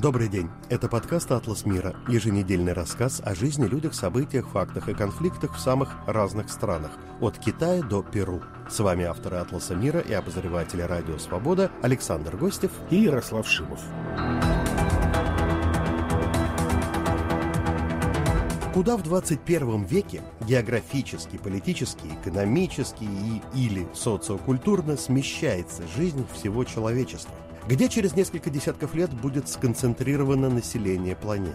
Добрый день. Это подкаст «Атлас мира» – еженедельный рассказ о жизни, людях, событиях, фактах и конфликтах в самых разных странах – от Китая до Перу. С вами авторы «Атласа мира» и обозреватели «Радио Свобода» Александр Гостев и Ярослав Шимов. Куда в 21 веке географически, политически, экономически и или социокультурно смещается жизнь всего человечества – где через несколько десятков лет будет сконцентрировано население планеты?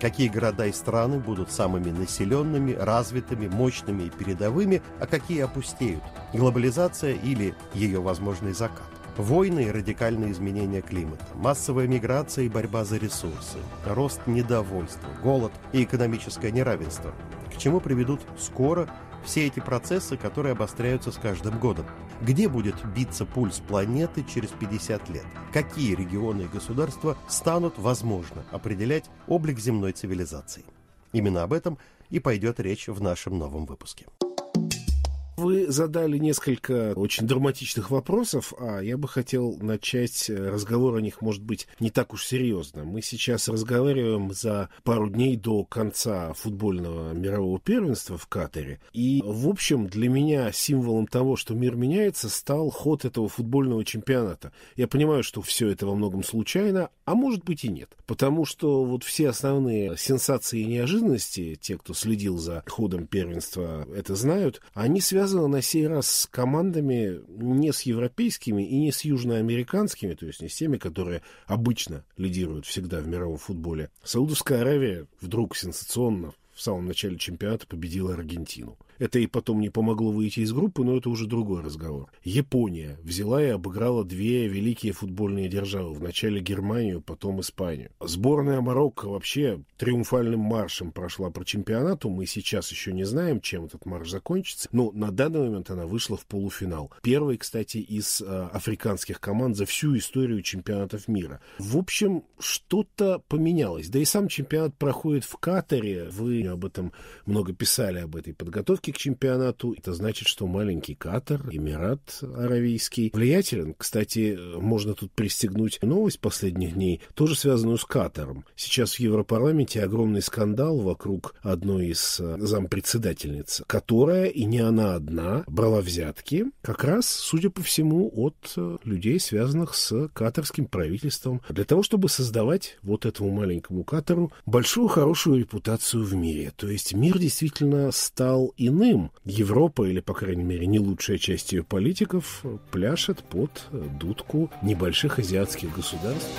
Какие города и страны будут самыми населенными, развитыми, мощными и передовыми, а какие опустеют? Глобализация или ее возможный закат? Войны и радикальные изменения климата, массовая миграция и борьба за ресурсы, рост недовольства, голод и экономическое неравенство к чему приведут скоро все эти процессы, которые обостряются с каждым годом. Где будет биться пульс планеты через 50 лет? Какие регионы и государства станут, возможно, определять облик земной цивилизации? Именно об этом и пойдет речь в нашем новом выпуске. Вы задали несколько очень драматичных вопросов, а я бы хотел начать э, разговор о них, может быть, не так уж серьезно. Мы сейчас разговариваем за пару дней до конца футбольного мирового первенства в Катаре. И, в общем, для меня символом того, что мир меняется, стал ход этого футбольного чемпионата. Я понимаю, что все это во многом случайно, а может быть и нет. Потому что вот все основные сенсации и неожиданности, те, кто следил за ходом первенства, это знают, они связаны на сей раз с командами не с европейскими и не с южноамериканскими, то есть не с теми, которые обычно лидируют всегда в мировом футболе. Саудовская Аравия вдруг сенсационно в самом начале чемпионата победила Аргентину. Это и потом не помогло выйти из группы, но это уже другой разговор. Япония взяла и обыграла две великие футбольные державы. Вначале Германию, потом Испанию. Сборная Марокко вообще триумфальным маршем прошла по чемпионату. Мы сейчас еще не знаем, чем этот марш закончится. Но на данный момент она вышла в полуфинал. Первый, кстати, из э, африканских команд за всю историю чемпионатов мира. В общем, что-то поменялось. Да и сам чемпионат проходит в Катаре. Вы об этом много писали, об этой подготовке подготовки к чемпионату. Это значит, что маленький Катар, Эмират Аравийский, влиятелен. Кстати, можно тут пристегнуть новость последних дней, тоже связанную с Катаром. Сейчас в Европарламенте огромный скандал вокруг одной из э, зампредседательниц, которая, и не она одна, брала взятки, как раз, судя по всему, от э, людей, связанных с катарским правительством, для того, чтобы создавать вот этому маленькому Катару большую хорошую репутацию в мире. То есть мир действительно стал иным иным, Европа или, по крайней мере, не лучшая часть ее политиков пляшет под дудку небольших азиатских государств.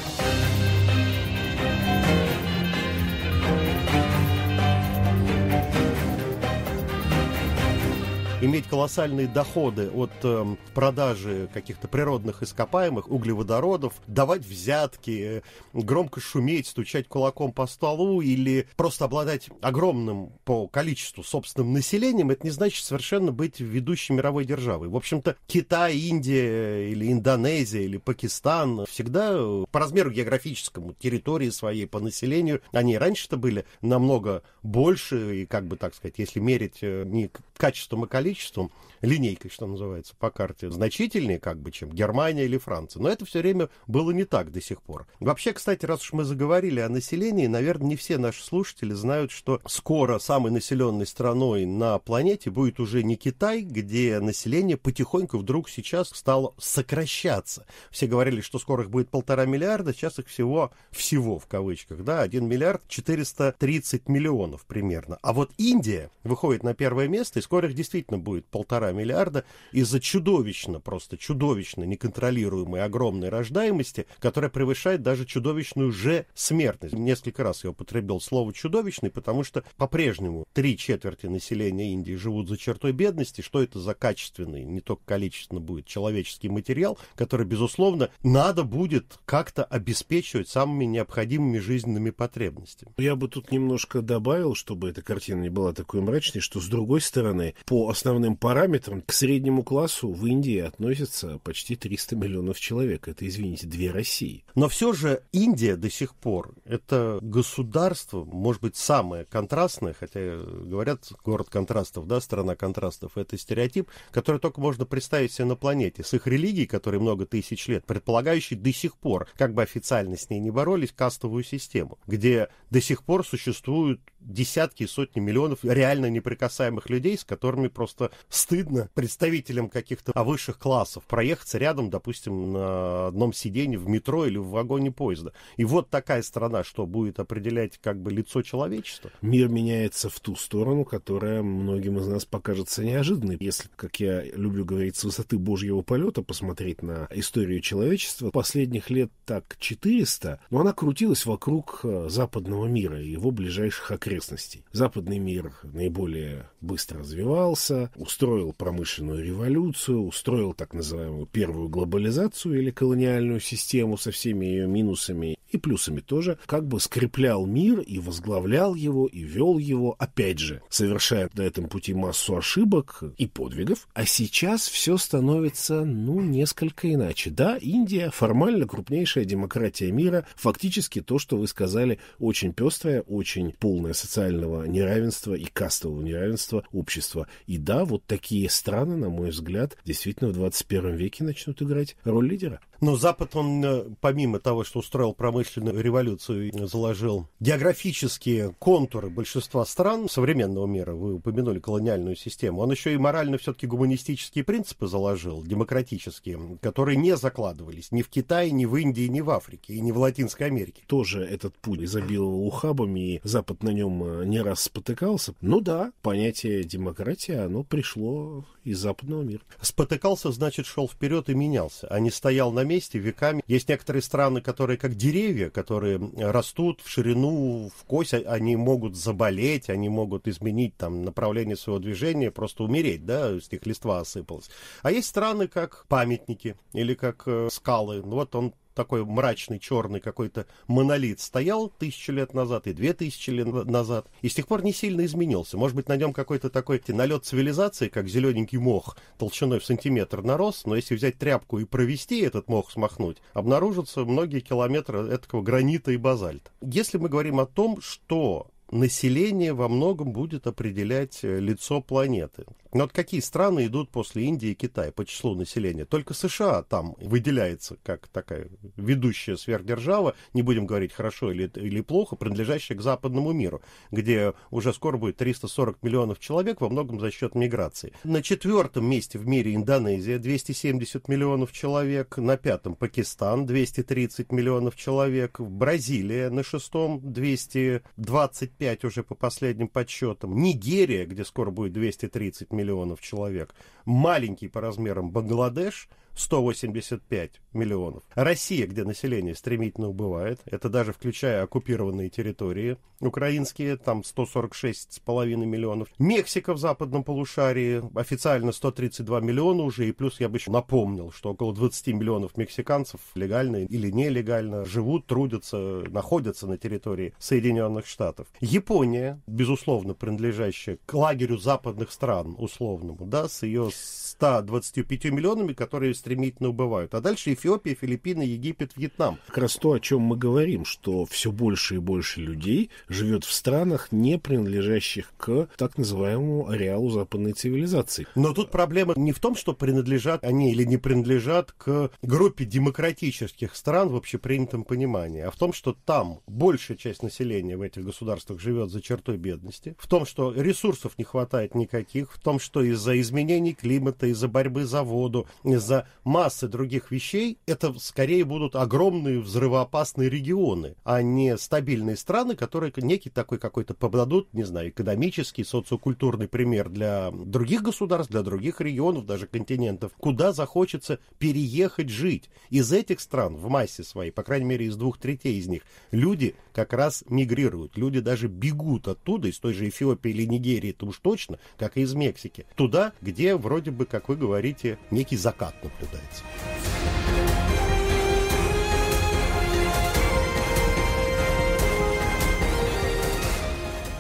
иметь колоссальные доходы от э, продажи каких-то природных ископаемых, углеводородов, давать взятки, э, громко шуметь, стучать кулаком по столу или просто обладать огромным по количеству собственным населением, это не значит совершенно быть ведущей мировой державой. В общем-то, Китай, Индия э, или Индонезия или Пакистан всегда э, по размеру географическому, территории своей, по населению, они раньше-то были намного больше, и как бы, так сказать, если мерить э, не качеством и количеством, количеством, линейкой, что называется, по карте, значительнее, как бы, чем Германия или Франция. Но это все время было не так до сих пор. Вообще, кстати, раз уж мы заговорили о населении, наверное, не все наши слушатели знают, что скоро самой населенной страной на планете будет уже не Китай, где население потихоньку вдруг сейчас стало сокращаться. Все говорили, что скоро их будет полтора миллиарда, сейчас их всего, всего в кавычках, да, 1 миллиард 430 миллионов примерно. А вот Индия выходит на первое место, и скоро их действительно точно будет полтора миллиарда из-за чудовищно, просто чудовищно неконтролируемой огромной рождаемости, которая превышает даже чудовищную же смертность. Несколько раз я употребил слово «чудовищный», потому что по-прежнему три четверти населения Индии живут за чертой бедности. Что это за качественный, не только количественно будет, человеческий материал, который, безусловно, надо будет как-то обеспечивать самыми необходимыми жизненными потребностями. Я бы тут немножко добавил, чтобы эта картина не была такой мрачной, что, с другой стороны, по основанию основным параметрам, к среднему классу в Индии относятся почти 300 миллионов человек. Это, извините, две России. Но все же Индия до сих пор – это государство, может быть, самое контрастное, хотя говорят, город контрастов, да, страна контрастов – это стереотип, который только можно представить себе на планете. С их религией, которой много тысяч лет, предполагающей до сих пор, как бы официально с ней не боролись, кастовую систему, где до сих пор существуют десятки и сотни миллионов реально неприкасаемых людей, с которыми просто стыдно представителям каких-то высших классов проехаться рядом, допустим, на одном сиденье в метро или в вагоне поезда. И вот такая страна, что будет определять как бы лицо человечества. Мир меняется в ту сторону, которая многим из нас покажется неожиданной. Если, как я люблю говорить, с высоты божьего полета посмотреть на историю человечества, последних лет так 400, но она крутилась вокруг э, западного мира и его ближайших окрестностей окрестностей. Западный мир наиболее быстро развивался, устроил промышленную революцию, устроил так называемую первую глобализацию или колониальную систему со всеми ее минусами и плюсами тоже, как бы скреплял мир и возглавлял его, и вел его, опять же, совершая на этом пути массу ошибок и подвигов. А сейчас все становится, ну, несколько иначе. Да, Индия формально крупнейшая демократия мира, фактически то, что вы сказали, очень пестрая, очень полная социального неравенства и кастового неравенства общества. И да, вот такие страны, на мой взгляд, действительно в 21 веке начнут играть роль лидера. Но Запад, он э, помимо того, что устроил промышленную революцию, заложил географические контуры большинства стран современного мира, вы упомянули колониальную систему, он еще и морально все-таки гуманистические принципы заложил, демократические, которые не закладывались ни в Китае, ни в Индии, ни в Африке, и ни в Латинской Америке. Тоже этот путь изобиловал ухабами, и Запад на нем э, не раз спотыкался. Ну да, понятие демократия, оно пришло из апномер. Спотыкался, значит, шел вперед и менялся, а не стоял на месте веками. Есть некоторые страны, которые как деревья, которые растут в ширину, в кость, а, они могут заболеть, они могут изменить там направление своего движения, просто умереть, да, с них листва осыпалась. А есть страны, как памятники или как э, скалы. Ну, вот он такой мрачный, черный какой-то монолит стоял тысячу лет назад и две тысячи лет назад, и с тех пор не сильно изменился. Может быть, на нем какой-то такой налет цивилизации, как зелененький мох, толщиной в сантиметр нарос, но если взять тряпку и провести этот мох, смахнуть, обнаружатся многие километры этого гранита и базальта. Если мы говорим о том, что население во многом будет определять э, лицо планеты. Но вот какие страны идут после Индии и Китая по числу населения? Только США там выделяется как такая ведущая сверхдержава, не будем говорить хорошо или, или плохо, принадлежащая к западному миру, где уже скоро будет 340 миллионов человек, во многом за счет миграции. На четвертом месте в мире Индонезия 270 миллионов человек, на пятом Пакистан 230 миллионов человек, Бразилия на шестом 225 уже по последним подсчетам, Нигерия, где скоро будет 230 миллионов миллионов человек. Маленький по размерам Бангладеш – 185 миллионов. Россия, где население стремительно убывает, это даже включая оккупированные территории украинские, там 146,5 миллионов. Мексика в западном полушарии, официально 132 миллиона уже, и плюс я бы еще напомнил, что около 20 миллионов мексиканцев легально или нелегально живут, трудятся, находятся на территории Соединенных Штатов. Япония, безусловно, принадлежащая к лагерю западных стран условному, да, с ее 125 миллионами, которые стремительно убывают. А дальше Эфиопия, Филиппины, Египет, Вьетнам. Как раз то, о чем мы говорим, что все больше и больше людей живет в странах, не принадлежащих к так называемому ареалу западной цивилизации. Но тут проблема не в том, что принадлежат они или не принадлежат к группе демократических стран в общепринятом понимании, а в том, что там большая часть населения в этих государствах живет за чертой бедности, в том, что ресурсов не хватает никаких, в том, что из-за изменений климата, из-за борьбы за воду, из-за массы других вещей, это скорее будут огромные взрывоопасные регионы, а не стабильные страны, которые некий такой какой-то подадут, не знаю, экономический, социокультурный пример для других государств, для других регионов, даже континентов, куда захочется переехать жить. Из этих стран в массе своей, по крайней мере, из двух третей из них, люди как раз мигрируют, люди даже бегут оттуда, из той же Эфиопии или Нигерии, это уж точно, как и из Мексики, туда, где вроде бы, как вы говорите, некий закат, например пытается.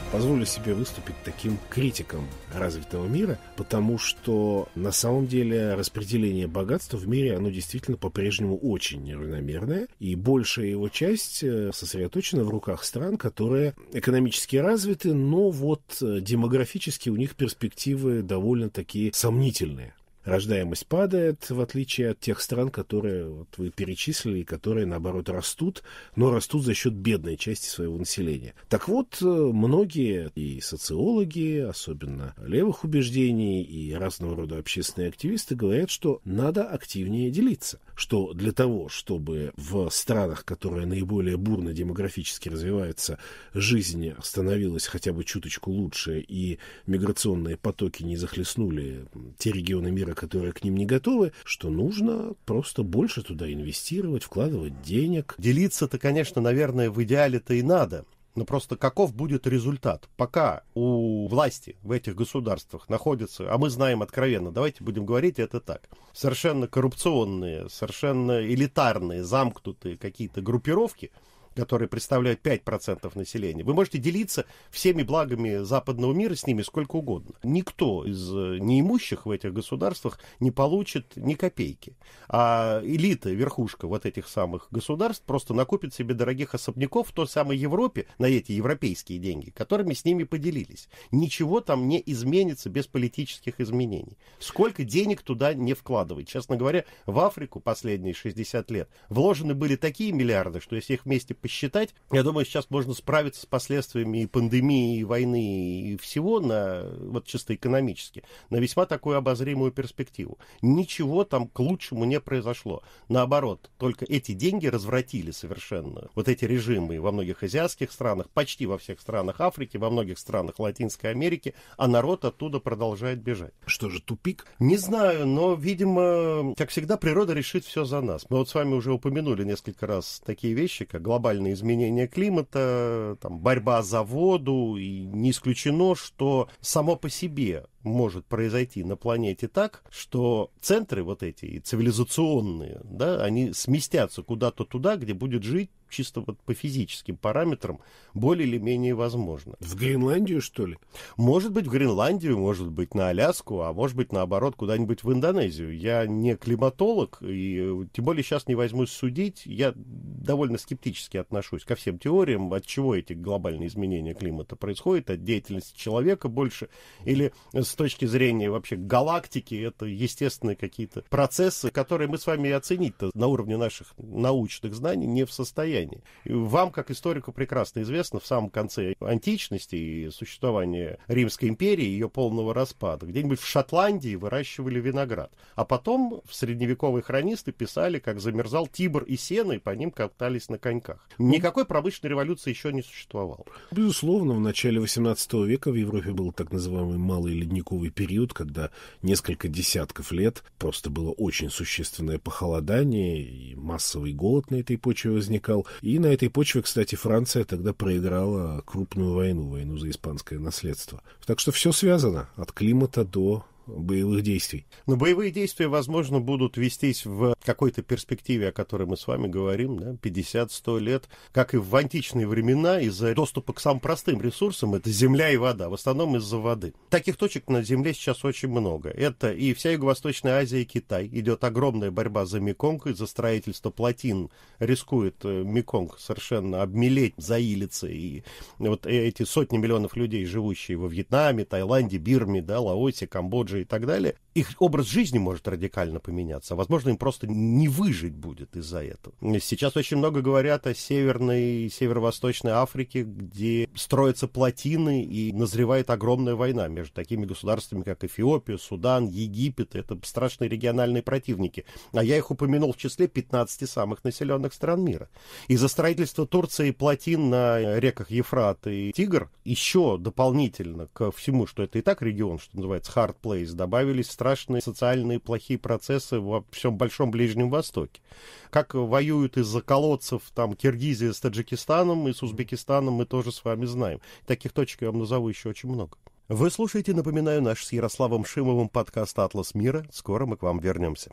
позволю себе выступить таким критиком развитого мира, потому что на самом деле распределение богатства в мире, оно действительно по-прежнему очень неравномерное, и большая его часть э, сосредоточена в руках стран, которые экономически развиты, но вот э, демографически у них перспективы довольно такие сомнительные рождаемость падает, в отличие от тех стран, которые вот, вы перечислили, которые, наоборот, растут, но растут за счет бедной части своего населения. Так вот, э, многие и социологи, особенно левых убеждений, и разного рода общественные активисты говорят, что надо активнее делиться что для того, чтобы в странах, которые наиболее бурно демографически развиваются, жизнь становилась хотя бы чуточку лучше и миграционные потоки не захлестнули те регионы мира, которые к ним не готовы, что нужно просто больше туда инвестировать, вкладывать денег. Делиться-то, конечно, наверное, в идеале-то и надо. Но ну, просто каков будет результат? Пока у власти в этих государствах находятся, а мы знаем откровенно, давайте будем говорить это так, совершенно коррупционные, совершенно элитарные, замкнутые какие-то группировки – которые представляют 5% населения, вы можете делиться всеми благами западного мира с ними сколько угодно. Никто из э, неимущих в этих государствах не получит ни копейки. А элита, верхушка вот этих самых государств просто накопит себе дорогих особняков в той самой Европе на эти европейские деньги, которыми с ними поделились. Ничего там не изменится без политических изменений. Сколько денег туда не вкладывать. Честно говоря, в Африку последние 60 лет вложены были такие миллиарды, что если их вместе посчитать. Я думаю, сейчас можно справиться с последствиями и пандемии, и войны, и всего, на, вот чисто экономически, на весьма такую обозримую перспективу. Ничего там к лучшему не произошло. Наоборот, только эти деньги развратили совершенно. Вот эти режимы во многих азиатских странах, почти во всех странах Африки, во многих странах Латинской Америки, а народ оттуда продолжает бежать. Что же, тупик? Не знаю, но, видимо, как всегда, природа решит все за нас. Мы вот с вами уже упомянули несколько раз такие вещи, как глобальный глобальные изменения климата, там, борьба за воду, и не исключено, что само по себе может произойти на планете так, что центры вот эти цивилизационные, да, они сместятся куда-то туда, где будет жить чисто вот по физическим параметрам более или менее возможно. В Гренландию, что ли? Может быть, в Гренландию, может быть, на Аляску, а может быть, наоборот, куда-нибудь в Индонезию. Я не климатолог, и тем более сейчас не возьмусь судить. Я довольно скептически отношусь ко всем теориям, от чего эти глобальные изменения климата происходят, от деятельности человека больше или с точки зрения вообще галактики, это естественные какие-то процессы, которые мы с вами оценить-то на уровне наших научных знаний не в состоянии. И вам, как историку, прекрасно известно в самом конце античности и существования Римской империи, ее полного распада, где-нибудь в Шотландии выращивали виноград. А потом в средневековые хронисты писали, как замерзал Тибр и сено и по ним катались на коньках. Никакой промышленной революции еще не существовало. Безусловно, в начале 18 века в Европе был так называемый малый ледник ледниковый период, когда несколько десятков лет просто было очень существенное похолодание, и массовый голод на этой почве возникал. И на этой почве, кстати, Франция тогда проиграла крупную войну, войну за испанское наследство. Так что все связано, от климата до боевых действий. Но боевые действия, возможно, будут вестись в какой-то перспективе, о которой мы с вами говорим, да, 50-100 лет, как и в античные времена, из-за доступа к самым простым ресурсам, это земля и вода, в основном из-за воды. Таких точек на земле сейчас очень много. Это и вся Юго-Восточная Азия, и Китай. Идет огромная борьба за Меконг, и за строительство плотин рискует э, Меконг совершенно обмелеть, заилиться. И вот э, эти сотни миллионов людей, живущие во Вьетнаме, Таиланде, Бирме, да, Лаосе, Камбодже, моложе и так далее, их образ жизни может радикально поменяться, возможно, им просто не выжить будет из-за этого. Сейчас очень много говорят о северной, северо-восточной Африке, где строятся плотины и назревает огромная война между такими государствами, как Эфиопия, Судан, Египет. Это страшные региональные противники. А я их упомянул в числе 15 самых населенных стран мира. Из-за строительства Турции плотин на реках Ефрат и Тигр еще дополнительно к всему, что это и так регион, что называется hard place, добавились, добавились страшные социальные плохие процессы во всем Большом Ближнем Востоке. Как воюют из-за колодцев там Киргизия с Таджикистаном и с Узбекистаном, мы тоже с вами знаем. Таких точек я вам назову еще очень много. Вы слушаете, напоминаю, наш с Ярославом Шимовым подкаст «Атлас мира». Скоро мы к вам вернемся.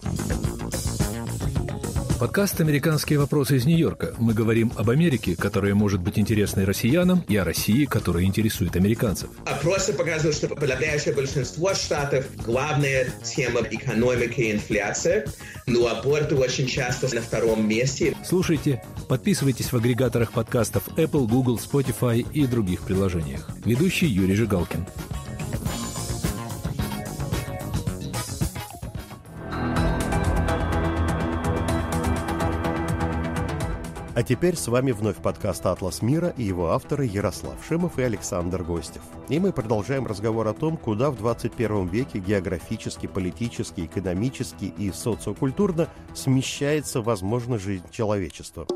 Подкаст «Американские вопросы» из Нью-Йорка. Мы говорим об Америке, которая может быть интересной россиянам, и о России, которая интересует американцев. Опросы а показывают, что подавляющее большинство штатов – главная тема экономики и инфляции. Но ну, аборты очень часто на втором месте. Слушайте, подписывайтесь в агрегаторах подкастов Apple, Google, Spotify и других приложениях. Ведущий Юрий Жигалкин. А теперь с вами вновь подкаст «Атлас мира» и его авторы Ярослав Шимов и Александр Гостев. И мы продолжаем разговор о том, куда в 21 веке географически, политически, экономически и социокультурно смещается возможно, жизнь человечества.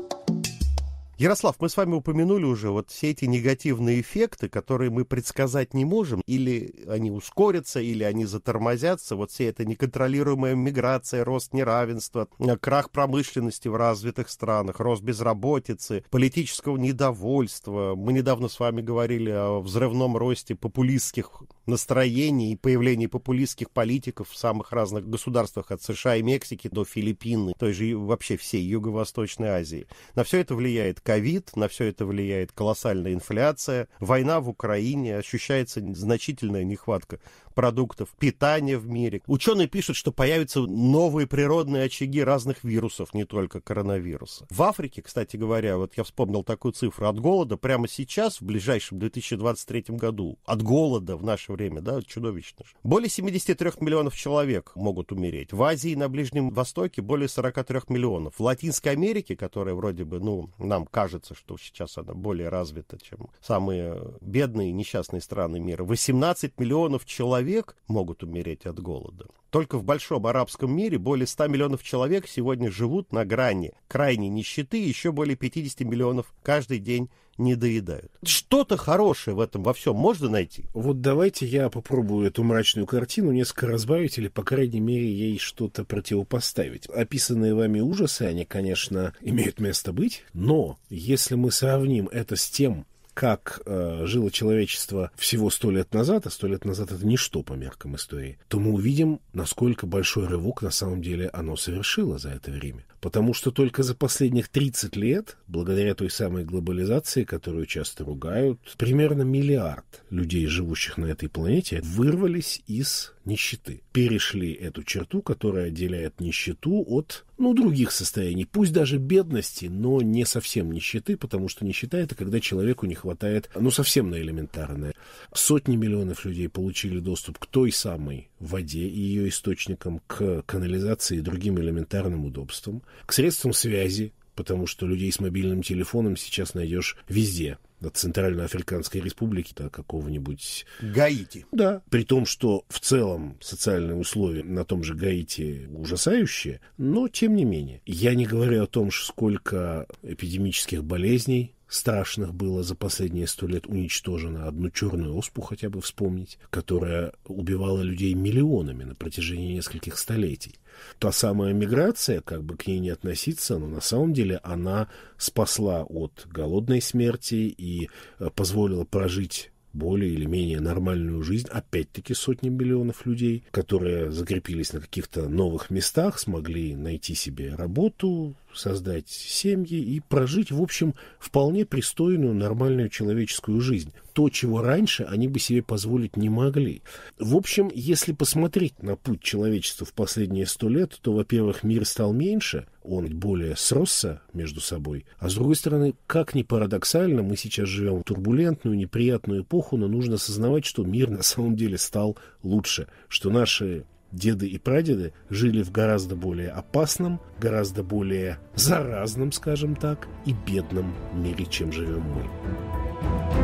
Ярослав, мы с вами упомянули уже вот все эти негативные эффекты, которые мы предсказать не можем, или они ускорятся, или они затормозятся, вот вся эта неконтролируемая миграция, рост неравенства, крах промышленности в развитых странах, рост безработицы, политического недовольства. Мы недавно с вами говорили о взрывном росте популистских настроений и появлении популистских политиков в самых разных государствах, от США и Мексики до Филиппин, той же вообще всей Юго-Восточной Азии. На все это влияет ковид, на все это влияет колоссальная инфляция, война в Украине, ощущается значительная нехватка продуктов, питания в мире. Ученые пишут, что появятся новые природные очаги разных вирусов, не только коронавируса. В Африке, кстати говоря, вот я вспомнил такую цифру, от голода прямо сейчас, в ближайшем 2023 году, от голода в наше время, да, чудовищно. же. Более 73 миллионов человек могут умереть. В Азии и на Ближнем Востоке более 43 миллионов. В Латинской Америке, которая вроде бы, ну, нам кажется, что сейчас она более развита, чем самые бедные и несчастные страны мира, 18 миллионов человек человек могут умереть от голода. Только в большом арабском мире более 100 миллионов человек сегодня живут на грани крайней нищеты, и еще более 50 миллионов каждый день не доедают. Что-то хорошее в этом во всем можно найти? Вот давайте я попробую эту мрачную картину несколько разбавить или, по крайней мере, ей что-то противопоставить. Описанные вами ужасы, они, конечно, имеют место быть, но если мы сравним это с тем, как э, жило человечество всего сто лет назад, а сто лет назад это ничто по меркам истории, то мы увидим, насколько большой рывок на самом деле оно совершило за это время. Потому что только за последних 30 лет, благодаря той самой глобализации, которую часто ругают, примерно миллиард людей, живущих на этой планете, вырвались из нищеты. Перешли эту черту, которая отделяет нищету от, ну, других состояний. Пусть даже бедности, но не совсем нищеты, потому что нищета — это когда человеку не хватает, ну, совсем на элементарное. Сотни миллионов людей получили доступ к той самой воде и ее источникам, к канализации и другим элементарным удобствам к средствам связи, потому что людей с мобильным телефоном сейчас найдешь везде. От Центральноафриканской Республики до какого-нибудь... Гаити. Да. При том, что в целом социальные условия на том же Гаити ужасающие, но тем не менее. Я не говорю о том, сколько эпидемических болезней страшных было за последние сто лет уничтожено. Одну черную оспу хотя бы вспомнить, которая убивала людей миллионами на протяжении нескольких столетий. Та самая миграция, как бы к ней не относиться, но на самом деле она спасла от голодной смерти и э, позволила прожить более или менее нормальную жизнь, опять-таки сотни миллионов людей, которые закрепились на каких-то новых местах, смогли найти себе работу, создать семьи и прожить, в общем, вполне пристойную, нормальную человеческую жизнь. То, чего раньше они бы себе позволить не могли. В общем, если посмотреть на путь человечества в последние сто лет, то, во-первых, мир стал меньше, он более сросся между собой. А с другой стороны, как ни парадоксально, мы сейчас живем в турбулентную, неприятную эпоху, но нужно осознавать, что мир на самом деле стал лучше, что наши деды и прадеды жили в гораздо более опасном, гораздо более заразном, скажем так, и бедном мире, чем живем мы.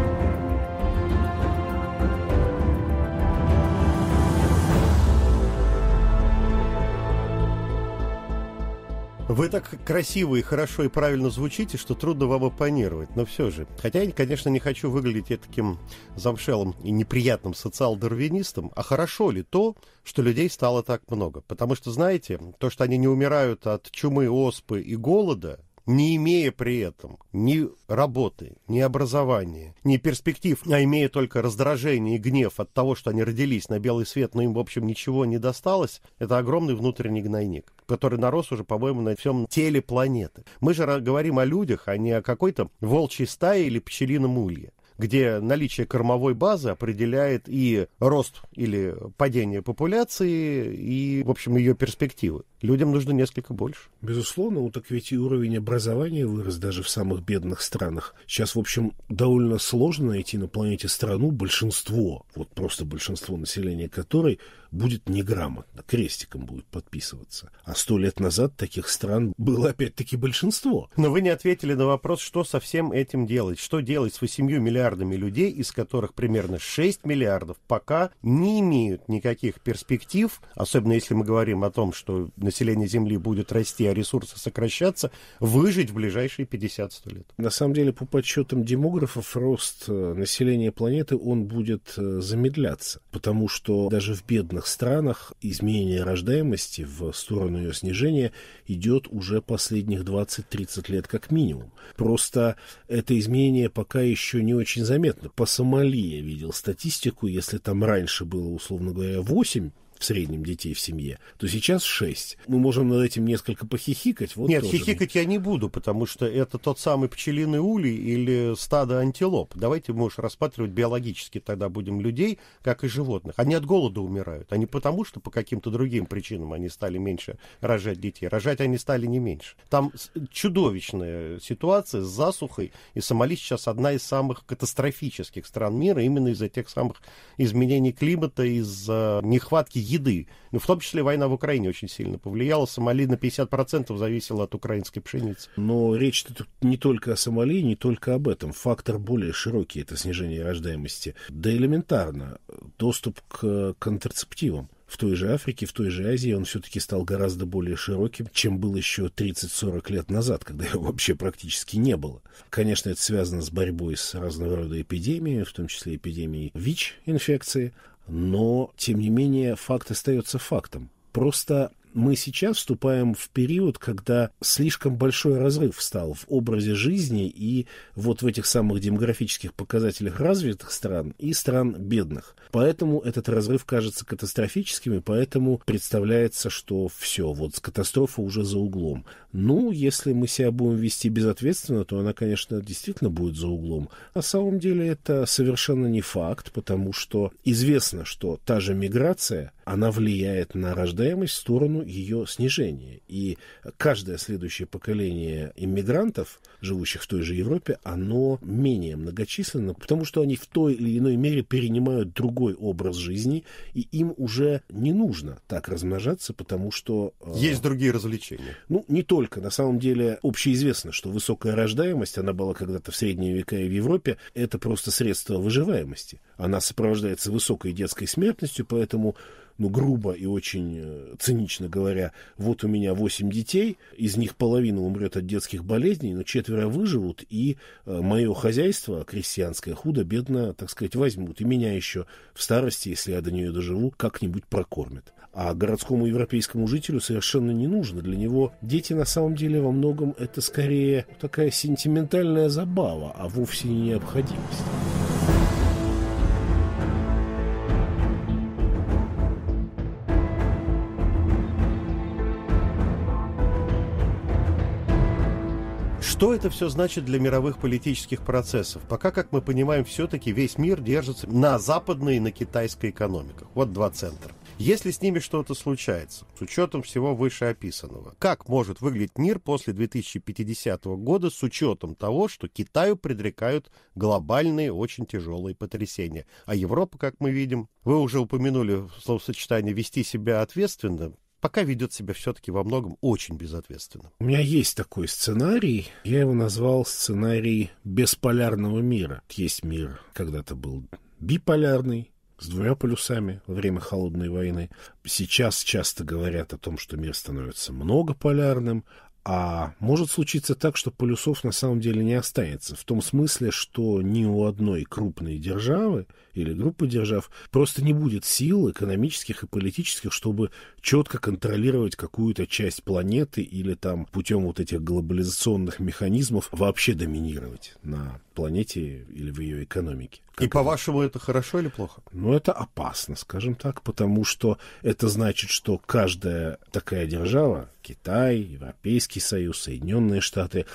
Вы так красиво и хорошо и правильно звучите, что трудно вам оппонировать, но все же. Хотя я, конечно, не хочу выглядеть таким замшелым и неприятным социал-дарвинистом, а хорошо ли то, что людей стало так много? Потому что, знаете, то, что они не умирают от чумы, оспы и голода, не имея при этом ни работы, ни образования, ни перспектив, а имея только раздражение и гнев от того, что они родились на белый свет, но им, в общем, ничего не досталось, это огромный внутренний гнойник, который нарос уже, по-моему, на всем теле планеты. Мы же говорим о людях, а не о какой-то волчьей стае или пчелином улье где наличие кормовой базы определяет и рост или падение популяции, и, в общем, ее перспективы. Людям нужно несколько больше. Безусловно, вот ну так ведь и уровень образования вырос даже в самых бедных странах. Сейчас, в общем, довольно сложно найти на планете страну большинство, вот просто большинство населения которой будет неграмотно, крестиком будет подписываться. А сто лет назад таких стран было опять-таки большинство. Но вы не ответили на вопрос, что со всем этим делать. Что делать с 8 миллиардами людей, из которых примерно 6 миллиардов пока не имеют никаких перспектив, особенно если мы говорим о том, что население Земли будет расти, а ресурсы сокращаться, выжить в ближайшие 50-100 лет. На самом деле, по подсчетам демографов, рост э, населения планеты, он будет э, замедляться, потому что даже в бедных некоторых странах изменение рождаемости в сторону ее снижения идет уже последних 20-30 лет как минимум. Просто это изменение пока еще не очень заметно. По Сомали я видел статистику, если там раньше было, условно говоря, 8 в среднем детей в семье, то сейчас 6. Мы можем над этим несколько похихикать. Вот Нет, тоже. хихикать я не буду, потому что это тот самый пчелиный улей или стадо антилоп. Давайте, можешь рассматривать биологически тогда будем людей, как и животных. Они от голода умирают, а не потому, что по каким-то другим причинам они стали меньше рожать детей. Рожать они стали не меньше. Там чудовищная ситуация с засухой, и Сомали сейчас одна из самых катастрофических стран мира именно из-за тех самых изменений климата, из-за нехватки еды. Ну, в том числе война в Украине очень сильно повлияла. Сомали на 50% зависела от украинской пшеницы. Но речь тут не только о Сомали, не только об этом. Фактор более широкий – это снижение рождаемости. Да элементарно. Доступ к контрацептивам в той же Африке, в той же Азии он все-таки стал гораздо более широким, чем был еще 30-40 лет назад, когда его вообще практически не было. Конечно, это связано с борьбой с разного рода эпидемиями, в том числе эпидемией ВИЧ-инфекции, но, тем не менее, факт остается фактом. Просто мы сейчас вступаем в период, когда слишком большой разрыв стал в образе жизни и вот в этих самых демографических показателях развитых стран и стран бедных. Поэтому этот разрыв кажется катастрофическим, и поэтому представляется, что все, вот катастрофа уже за углом. Ну, если мы себя будем вести безответственно, то она, конечно, действительно будет за углом. На самом деле это совершенно не факт, потому что известно, что та же миграция, она влияет на рождаемость в сторону ее снижение. И каждое следующее поколение иммигрантов, живущих в той же Европе, оно менее многочисленно, потому что они в той или иной мере перенимают другой образ жизни, и им уже не нужно так размножаться, потому что... Э, Есть другие развлечения. Ну, не только. На самом деле общеизвестно, что высокая рождаемость, она была когда-то в средние века и в Европе, это просто средство выживаемости. Она сопровождается высокой детской смертностью, поэтому ну, грубо и очень э, цинично говоря, вот у меня 8 детей, из них половина умрет от детских болезней, но четверо выживут, и э, мое хозяйство крестьянское худо-бедно, так сказать, возьмут. И меня еще в старости, если я до нее доживу, как-нибудь прокормят. А городскому европейскому жителю совершенно не нужно. Для него дети на самом деле во многом это скорее такая сентиментальная забава, а вовсе не необходимость. Что это все значит для мировых политических процессов? Пока, как мы понимаем, все-таки весь мир держится на западной и на китайской экономиках. Вот два центра. Если с ними что-то случается, с учетом всего вышеописанного, как может выглядеть мир после 2050 года с учетом того, что Китаю предрекают глобальные очень тяжелые потрясения, а Европа, как мы видим, вы уже упомянули в словосочетании «вести себя ответственно», пока ведет себя все-таки во многом очень безответственно. У меня есть такой сценарий. Я его назвал сценарий бесполярного мира. Есть мир, когда-то был биполярный, с двумя полюсами во время Холодной войны. Сейчас часто говорят о том, что мир становится многополярным, а может случиться так, что полюсов на самом деле не останется. В том смысле, что ни у одной крупной державы или группы держав, просто не будет сил экономических и политических, чтобы четко контролировать какую-то часть планеты или там путем вот этих глобализационных механизмов вообще доминировать на планете или в ее экономике. Как и по-вашему это хорошо или плохо? Ну, это опасно, скажем так, потому что это значит, что каждая такая держава, Китай, Европейский Союз, Соединенные Штаты,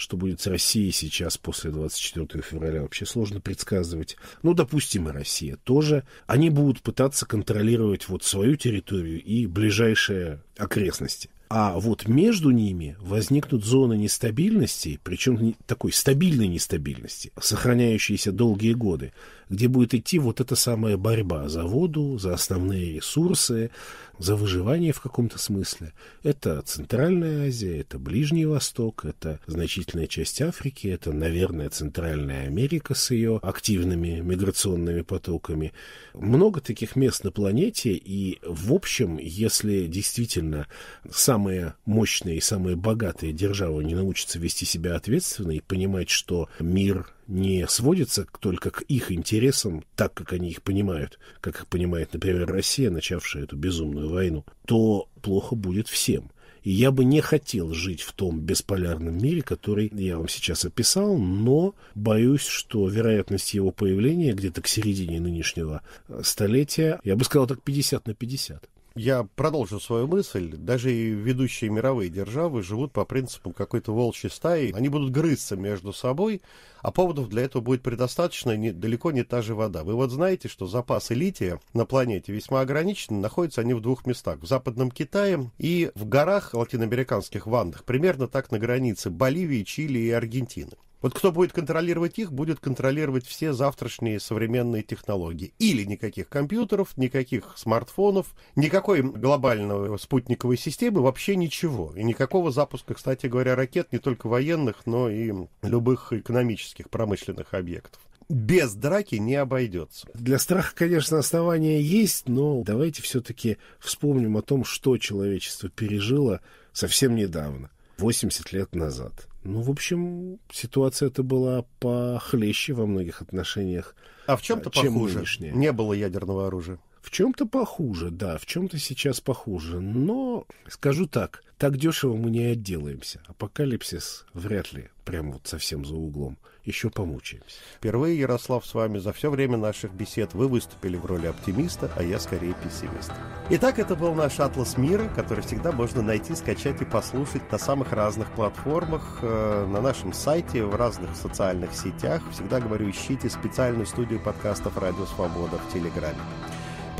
что будет с Россией сейчас после 24 февраля, вообще сложно предсказывать. Ну, допустим, и Россия тоже. Они будут пытаться контролировать вот свою территорию и ближайшие окрестности. А вот между ними возникнут зоны нестабильности, причем такой стабильной нестабильности, сохраняющиеся долгие годы где будет идти вот эта самая борьба за воду, за основные ресурсы, за выживание в каком-то смысле. Это Центральная Азия, это Ближний Восток, это значительная часть Африки, это, наверное, Центральная Америка с ее активными миграционными потоками. Много таких мест на планете, и, в общем, если действительно самые мощные и самые богатые державы не научатся вести себя ответственно и понимать, что мир не сводится только к их интересам, так как они их понимают, как их понимает, например, Россия, начавшая эту безумную войну, то плохо будет всем. И я бы не хотел жить в том бесполярном мире, который я вам сейчас описал, но боюсь, что вероятность его появления где-то к середине нынешнего столетия, я бы сказал так 50 на 50. Я продолжу свою мысль. Даже и ведущие мировые державы живут по принципу какой-то волчьей стаи. Они будут грызться между собой, а поводов для этого будет предостаточно, не, далеко не та же вода. Вы вот знаете, что запасы лития на планете весьма ограничены, находятся они в двух местах. В Западном Китае и в горах латиноамериканских Вандах, примерно так на границе Боливии, Чили и Аргентины. Вот кто будет контролировать их, будет контролировать все завтрашние современные технологии. Или никаких компьютеров, никаких смартфонов, никакой глобальной спутниковой системы, вообще ничего. И никакого запуска, кстати говоря, ракет не только военных, но и любых экономических, промышленных объектов без драки не обойдется. Для страха, конечно, основания есть, но давайте все-таки вспомним о том, что человечество пережило совсем недавно, 80 лет назад. Ну, в общем, ситуация-то была похлеще во многих отношениях. А в чем-то а, чем похуже? Нынешняя. Не было ядерного оружия. В чем-то похуже, да, в чем-то сейчас похуже. Но, скажу так, так дешево мы не отделаемся. Апокалипсис вряд ли прям вот совсем за углом. Еще помучаемся. Впервые, Ярослав, с вами за все время наших бесед вы выступили в роли оптимиста, а я скорее пессимист. Итак, это был наш «Атлас мира», который всегда можно найти, скачать и послушать на самых разных платформах, э, на нашем сайте, в разных социальных сетях. Всегда говорю, ищите специальную студию подкастов «Радио Свобода» в Телеграме.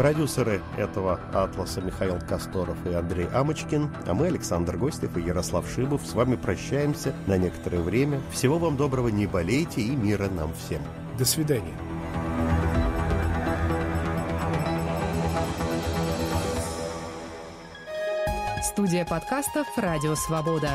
Продюсеры этого «Атласа» Михаил Косторов и Андрей Амочкин, а мы, Александр Гостев и Ярослав Шибов, с вами прощаемся на некоторое время. Всего вам доброго, не болейте и мира нам всем. До свидания. Студия подкастов «Радио Свобода».